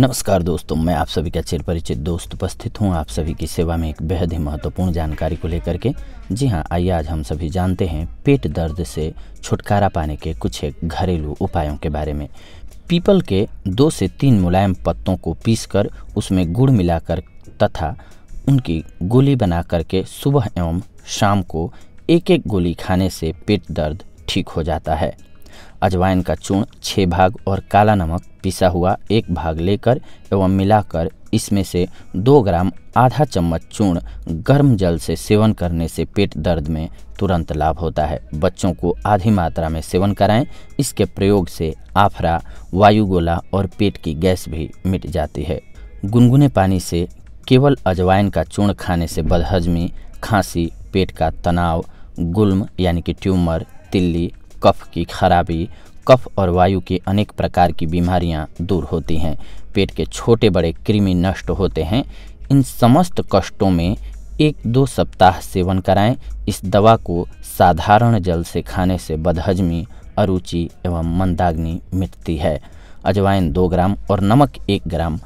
नमस्कार दोस्तों मैं आप सभी का चिर परिचित दोस्त उपस्थित हूँ आप सभी की सेवा में एक बेहद ही महत्वपूर्ण जानकारी को लेकर के जी हाँ आइए आज हम सभी जानते हैं पेट दर्द से छुटकारा पाने के कुछ एक घरेलू उपायों के बारे में पीपल के दो से तीन मुलायम पत्तों को पीसकर उसमें गुड़ मिलाकर तथा उनकी गोली बना करके सुबह एवं शाम को एक एक गोली खाने से पेट दर्द ठीक हो जाता है अजवाइन का चूर्ण छः भाग और काला नमक पिसा हुआ एक भाग लेकर एवं मिलाकर इसमें से दो ग्राम आधा चम्मच चूर्ण गर्म जल से सेवन करने से पेट दर्द में तुरंत लाभ होता है बच्चों को आधी मात्रा में सेवन कराएं इसके प्रयोग से आफरा वायुगोला और पेट की गैस भी मिट जाती है गुनगुने पानी से केवल अजवाइन का चूर्ण खाने से बदहजमी खांसी पेट का तनाव गुल्म यानी कि ट्यूमर तिल्ली कफ की खराबी कफ और वायु की अनेक प्रकार की बीमारियां दूर होती हैं पेट के छोटे बड़े कृमि नष्ट होते हैं इन समस्त कष्टों में एक दो सप्ताह सेवन कराएं इस दवा को साधारण जल से खाने से बदहजमी अरुचि एवं मंदाग्नि मिटती है अजवाइन दो ग्राम और नमक एक ग्राम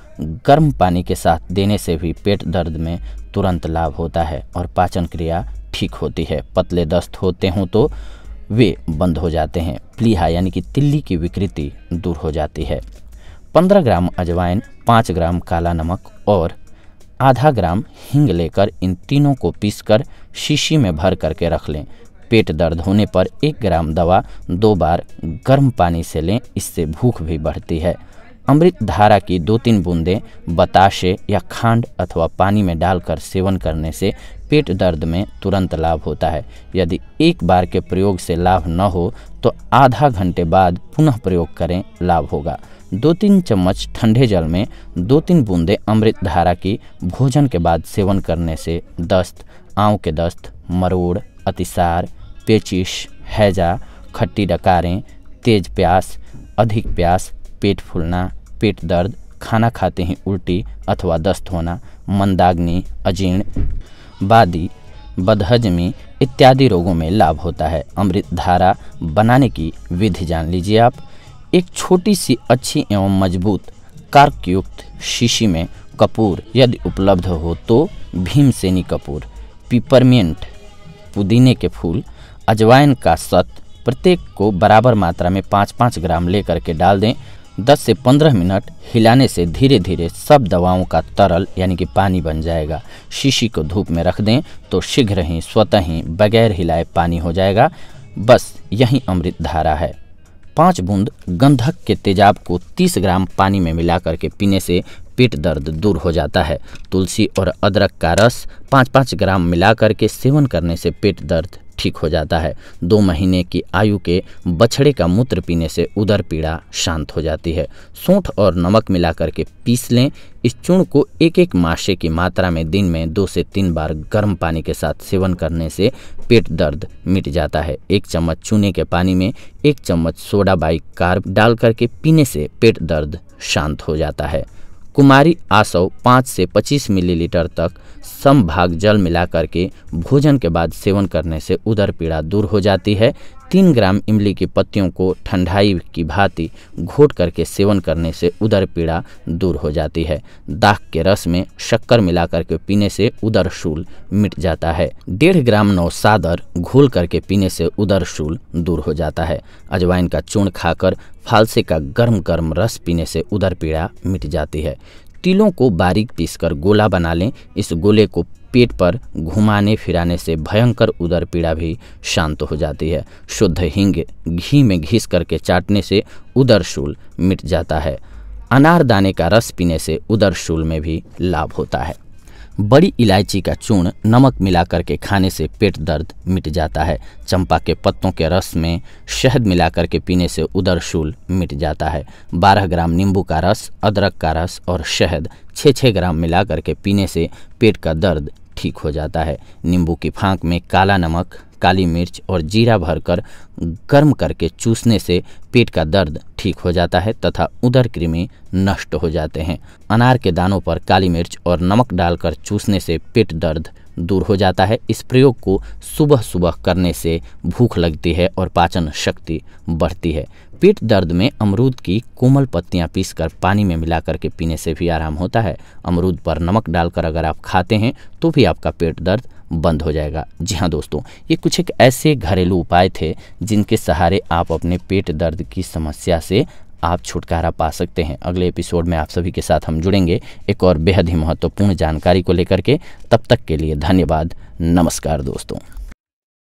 गर्म पानी के साथ देने से भी पेट दर्द में तुरंत लाभ होता है और पाचन क्रिया ठीक होती है पतले दस्त होते हों तो वे बंद हो जाते हैं प्लीहा यानी कि तिल्ली की विकृति दूर हो जाती है 15 ग्राम अजवाइन 5 ग्राम काला नमक और आधा ग्राम हींग लेकर इन तीनों को पीसकर शीशी में भर करके रख लें पेट दर्द होने पर एक ग्राम दवा दो बार गर्म पानी से लें इससे भूख भी बढ़ती है अमृत धारा की दो तीन बूंदें बताशे या खांड अथवा पानी में डालकर सेवन करने से पेट दर्द में तुरंत लाभ होता है यदि एक बार के प्रयोग से लाभ न हो तो आधा घंटे बाद पुनः प्रयोग करें लाभ होगा दो तीन चम्मच ठंडे जल में दो तीन बूंदें अमृत धारा की भोजन के बाद सेवन करने से दस्त आँव के दस्त मरोड़ अतिसार पेचिश हैजा खट्टी डकारें तेज प्यास अधिक प्यास पेट फूलना पेट दर्द खाना खाते ही उल्टी अथवा दस्त होना मंदाग्नि अजीर्ण बादी बदहजमी इत्यादि रोगों में लाभ होता है अमृत धारा बनाने की विधि जान लीजिए आप एक छोटी सी अच्छी एवं मजबूत कार्कयुक्त शीशी में कपूर यदि उपलब्ध हो तो भीमसेनी कपूर पिपरमेंट पुदीने के फूल अजवाइन का सत प्रत्येक को बराबर मात्रा में पाँच पाँच ग्राम लेकर के डाल दें 10 से 15 मिनट हिलाने से धीरे धीरे सब दवाओं का तरल यानी कि पानी बन जाएगा शीशी को धूप में रख दें तो शीघ्र ही स्वतः ही बगैर हिलाए पानी हो जाएगा बस यही अमृत धारा है पाँच बूंद गंधक के तेजाब को 30 ग्राम पानी में मिला करके पीने से पेट दर्द दूर हो जाता है तुलसी और अदरक का रस पाँच पाँच ग्राम मिला करके सेवन करने से पेट दर्द ठीक हो जाता है दो महीने की आयु के बछड़े का मूत्र पीने से उदर पीड़ा शांत हो जाती है सूठ और नमक मिलाकर के पीस लें इस चूर्ण को एक एक माशे की मात्रा में दिन में दो से तीन बार गर्म पानी के साथ सेवन करने से पेट दर्द मिट जाता है एक चम्मच चूने के पानी में एक चम्मच सोडा बाई कार्ब डाल करके पीने से पेट दर्द शांत हो जाता है कुमारी आसव पाँच से 25 मिलीलीटर तक सम भाग जल मिलाकर के भोजन के बाद सेवन करने से उदर पीड़ा दूर हो जाती है तीन ग्राम इमली की पत्तियों को ठंडाई की भांति घोट करके सेवन करने से उदर पीड़ा दूर हो जाती है दाख के रस में शक्कर मिलाकर के पीने से उदर शूल मिट जाता है डेढ़ ग्राम नौ सादर घोल करके पीने से उदर शूल दूर हो जाता है अजवाइन का चूर्ण खाकर फालसे का गर्म गर्म रस पीने से उदर पीड़ा मिट जाती है तिलों को बारीक पीसकर गोला बना लें इस गोले को पेट पर घुमाने फिराने से भयंकर उदर पीड़ा भी शांत हो जाती है शुद्ध हींग घी में घिस करके चाटने से उदर शूल मिट जाता है अनारदाने का रस पीने से उदर शूल में भी लाभ होता है बड़ी इलायची का चूर्ण नमक मिलाकर के खाने से पेट दर्द मिट जाता है चंपा के पत्तों के रस में शहद मिलाकर के पीने से उदर शूल मिट जाता है 12 ग्राम नींबू का रस अदरक का रस और शहद 6-6 ग्राम मिलाकर के पीने से पेट का दर्द ठीक हो जाता है नींबू की फांक में काला नमक काली मिर्च और जीरा भरकर गर्म करके चूसने से पेट का दर्द ठीक हो जाता है तथा उदर कृमि नष्ट हो जाते हैं अनार के दानों पर काली मिर्च और नमक डालकर चूसने से पेट दर्द दूर हो जाता है इस प्रयोग को सुबह सुबह करने से भूख लगती है और पाचन शक्ति बढ़ती है पेट दर्द में अमरूद की कोमल पत्तियां पीसकर पानी में मिलाकर के पीने से भी आराम होता है अमरूद पर नमक डालकर अगर आप खाते हैं तो भी आपका पेट दर्द बंद हो जाएगा जी हाँ दोस्तों ये कुछ एक ऐसे घरेलू उपाय थे जिनके सहारे आप अपने पेट दर्द की समस्या से आप छुटकारा पा सकते हैं अगले एपिसोड में आप सभी के साथ हम जुड़ेंगे एक और बेहद ही महत्वपूर्ण जानकारी को लेकर के तब तक के लिए धन्यवाद नमस्कार दोस्तों